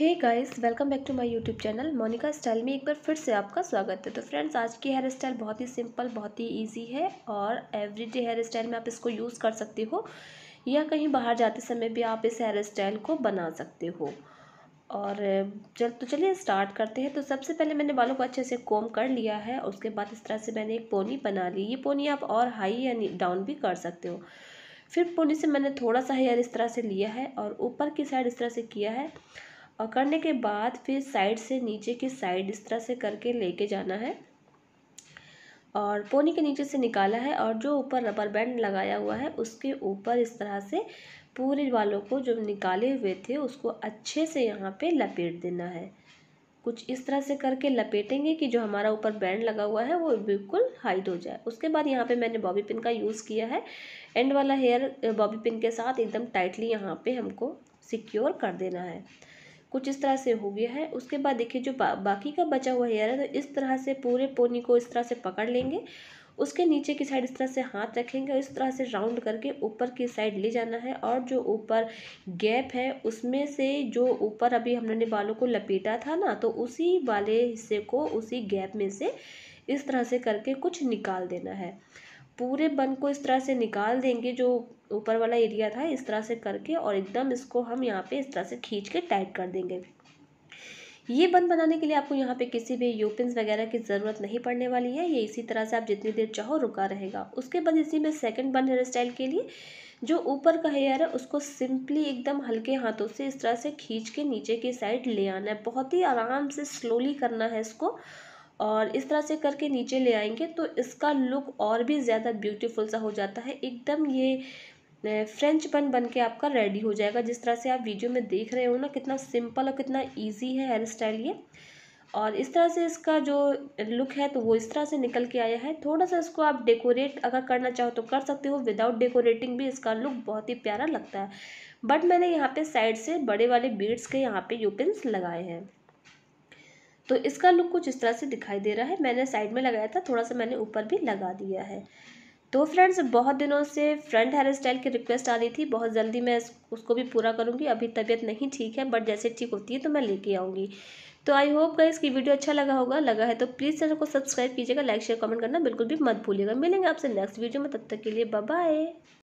hey guys welcome back to my YouTube channel Monika style में एक बार फिर से आपका स्वागत है तो फ्रेंड्स आज की हेयर स्टाइल बहुत ही सिंपल बहुत ही इजी है और एवरीडे हेयर स्टाइल में आप इसको यूज़ कर सकते हो या कहीं बाहर जाते समय भी आप इस हेयर स्टाइल को बना सकते हो और चल तो चलिए स्टार्ट करते हैं तो सबसे पहले मैंने बालों को अच्छे से कोम कर लिया है उसके बाद इस तरह से मैंने एक पोनी बना ली ये पोनी आप और हाई या डाउन भी कर सकते हो फिर पोनी से मैंने थोड़ा सा हेयर इस तरह से लिया है और ऊपर की साइड इस तरह से किया है और करने के बाद फिर साइड से नीचे की साइड इस तरह से करके लेके जाना है और पोनी के नीचे से निकाला है और जो ऊपर रबर बैंड लगाया हुआ है उसके ऊपर इस तरह से पूरे बालों को जो निकाले हुए थे उसको अच्छे से यहाँ पे लपेट देना है कुछ इस तरह से करके लपेटेंगे कि जो हमारा ऊपर बैंड लगा हुआ है वो बिल्कुल हाइट हो जाए उसके बाद यहाँ पे मैंने बॉबी पिन का यूज़ किया है एंड वाला हेयर बॉबी पिन के साथ एकदम टाइटली यहाँ पे हमको सिक्योर कर देना है कुछ इस तरह से हो गया है उसके बाद देखिए जो बा, बाकी का बचा हुआ हेयर है तो इस तरह से पूरे पोनी को इस तरह से पकड़ लेंगे उसके नीचे की साइड इस तरह से हाथ रखेंगे और इस तरह से राउंड करके ऊपर की साइड ले जाना है और जो ऊपर गैप है उसमें से जो ऊपर अभी हमने बालों को लपेटा था ना तो उसी वाले हिस्से को उसी गैप में से इस तरह से करके कुछ निकाल देना है पूरे बन को इस तरह से निकाल देंगे जो ऊपर वाला एरिया था इस तरह से करके और एकदम इसको हम यहाँ पे इस तरह से खींच के टाइट कर देंगे ये बंद बनाने के लिए आपको यहाँ पे किसी भी यूपिंस वगैरह की ज़रूरत नहीं पड़ने वाली है ये इसी तरह से आप जितनी देर चाहो रुका रहेगा उसके बाद इसी में सेकंड बंद हेयर स्टाइल के लिए जो ऊपर का हेयर है उसको सिंपली एकदम हल्के हाथों से इस तरह से खींच के नीचे की साइड ले आना है बहुत ही आराम से स्लोली करना है इसको और इस तरह से करके नीचे ले आएंगे तो इसका लुक और भी ज़्यादा ब्यूटीफुल सा हो जाता है एकदम ये फ्रेंच बन बन के आपका रेडी हो जाएगा जिस तरह से आप वीडियो में देख रहे हो ना कितना सिंपल और कितना ईजी है हेयर स्टाइल ये और इस तरह से इसका जो लुक है तो वो इस तरह से निकल के आया है थोड़ा सा इसको आप डेकोरेट अगर करना चाहो तो कर सकते हो विदाउट डेकोरेटिंग भी इसका लुक बहुत ही प्यारा लगता है बट मैंने यहाँ पे साइड से बड़े वाले बीड्स के यहाँ पे यूपिन्स लगाए हैं तो इसका लुक कुछ इस तरह से दिखाई दे रहा है मैंने साइड में लगाया था थोड़ा सा मैंने ऊपर भी लगा दिया है तो फ्रेंड्स बहुत दिनों से फ्रंट हेयर स्टाइल की रिक्वेस्ट आ रही थी बहुत जल्दी मैं उसको भी पूरा करूँगी अभी तबीयत नहीं ठीक है बट जैसे ठीक होती है तो मैं लेके आऊँगी तो आई होप गाइस कि वीडियो अच्छा लगा होगा लगा है तो प्लीज़ चैनल को सब्सक्राइब कीजिएगा लाइक शेयर कमेंट करना बिल्कुल भी मत भूलिएगा मिलेंगे आपसे नेक्स्ट वीडियो में तब तक के लिए बाय